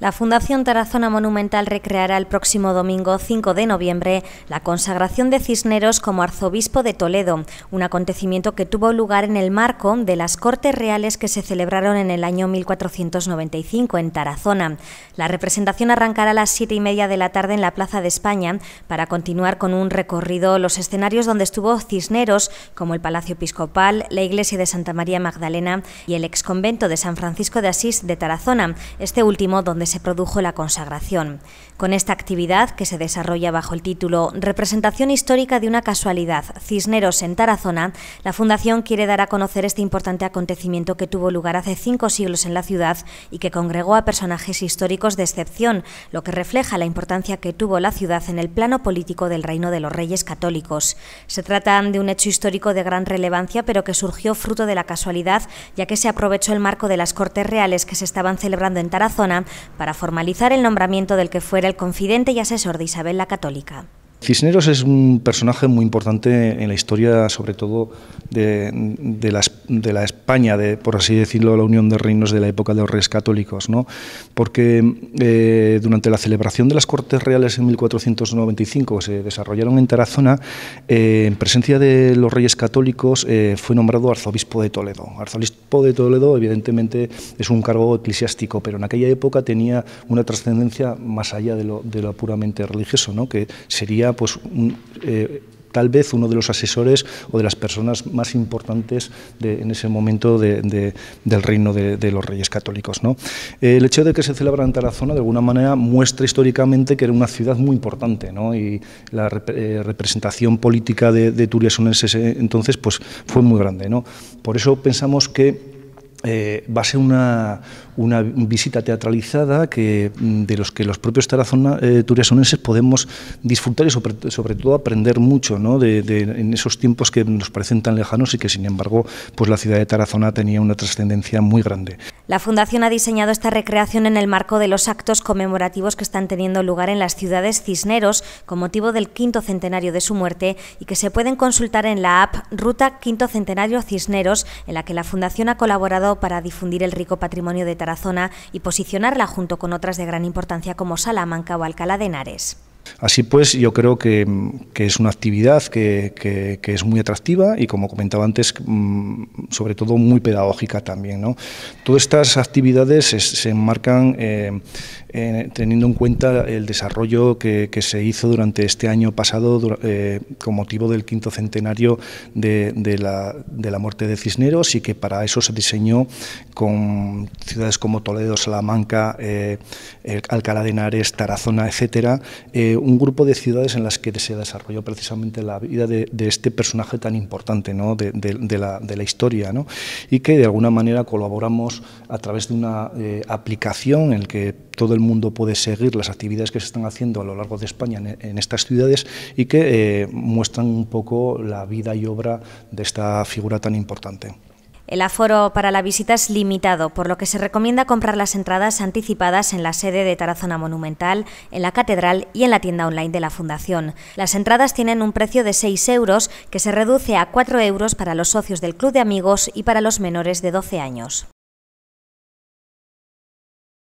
La Fundación Tarazona Monumental recreará el próximo domingo 5 de noviembre la consagración de Cisneros como arzobispo de Toledo, un acontecimiento que tuvo lugar en el marco de las Cortes Reales que se celebraron en el año 1495 en Tarazona. La representación arrancará a las siete y media de la tarde en la Plaza de España para continuar con un recorrido los escenarios donde estuvo Cisneros, como el Palacio Episcopal, la Iglesia de Santa María Magdalena y el exconvento de San Francisco de Asís de Tarazona, este último donde se produjo la consagración. Con esta actividad, que se desarrolla bajo el título Representación histórica de una casualidad, Cisneros en Tarazona, la Fundación quiere dar a conocer este importante acontecimiento que tuvo lugar hace cinco siglos en la ciudad y que congregó a personajes históricos de excepción, lo que refleja la importancia que tuvo la ciudad en el plano político del reino de los reyes católicos. Se trata de un hecho histórico de gran relevancia, pero que surgió fruto de la casualidad, ya que se aprovechó el marco de las Cortes Reales que se estaban celebrando en Tarazona para formalizar el nombramiento del que fuera el confidente y asesor de Isabel la Católica. Cisneros es un personaje muy importante en la historia, sobre todo de, la, España, de, por así decirlo, la Unión de Reinos de la época de los Reyes Católicos, ¿no? porque eh, durante la celebración de las Cortes Reales en 1495, que se desarrollaron en Tarazona, eh, en presencia de los Reyes Católicos eh, fue nombrado arzobispo de Toledo. Arzobispo de Toledo, evidentemente, es un cargo eclesiástico, pero en aquella época tenía una trascendencia más allá de lo, de lo puramente religioso, ¿no? que sería pues, eh, tal vez uno de los asesores o de las personas más importantes en ese momento del reino de, los reyes católicos. ¿no? el hecho de que se celebra en Tarazona, de alguna manera, muestra históricamente que era una ciudad muy importante y la eh, representación política de, de en eh, entonces pues, fue muy grande. ¿no? Por eso pensamos que eh, va a ser una, visita teatralizada que, mm, de los que los propios tarazona, eh, podemos disfrutar y sobre, todo aprender mucho ¿no? de, en esos tiempos que nos parecen tan lejanos y que sin embargo pues la ciudad de Tarazona tenía una trascendencia muy grande. La Fundación ha diseñado esta recreación en el marco de los actos conmemorativos que están teniendo lugar en las ciudades cisneros con motivo del quinto centenario de su muerte y que se pueden consultar en la app Ruta Quinto Centenario Cisneros en la que la Fundación ha colaborado para difundir el rico patrimonio de Tarazona y posicionarla junto con otras de gran importancia como Salamanca o Alcalá de Henares. Así pues, yo creo que, es una actividad que, es muy atractiva y, como comentaba antes, mm, sobre todo muy pedagógica también. Todas estas actividades se, enmarcan eh, teniendo en cuenta el desarrollo que, se hizo durante este año pasado eh, con motivo del quinto centenario de, la, de la muerte de Cisneros y que para eso se diseñó con ciudades como Toledo, Salamanca, eh, Alcalá de Henares, Tarazona, etcétera, un grupo de ciudades en las que se desarrolló precisamente la vida de, este personaje tan importante ¿no? de, la, historia, ¿no? y que de alguna manera colaboramos a través de una eh, aplicación en la que todo el mundo puede seguir las actividades que se están haciendo a lo largo de España en, estas ciudades y que eh, muestran un poco la vida y obra de esta figura tan importante. El aforo para la visita es limitado, por lo que se recomienda comprar las entradas anticipadas en la sede de Tarazona Monumental, en la Catedral y en la tienda online de la Fundación. Las entradas tienen un precio de 6 euros, que se reduce a 4 euros para los socios del Club de Amigos y para los menores de 12 años.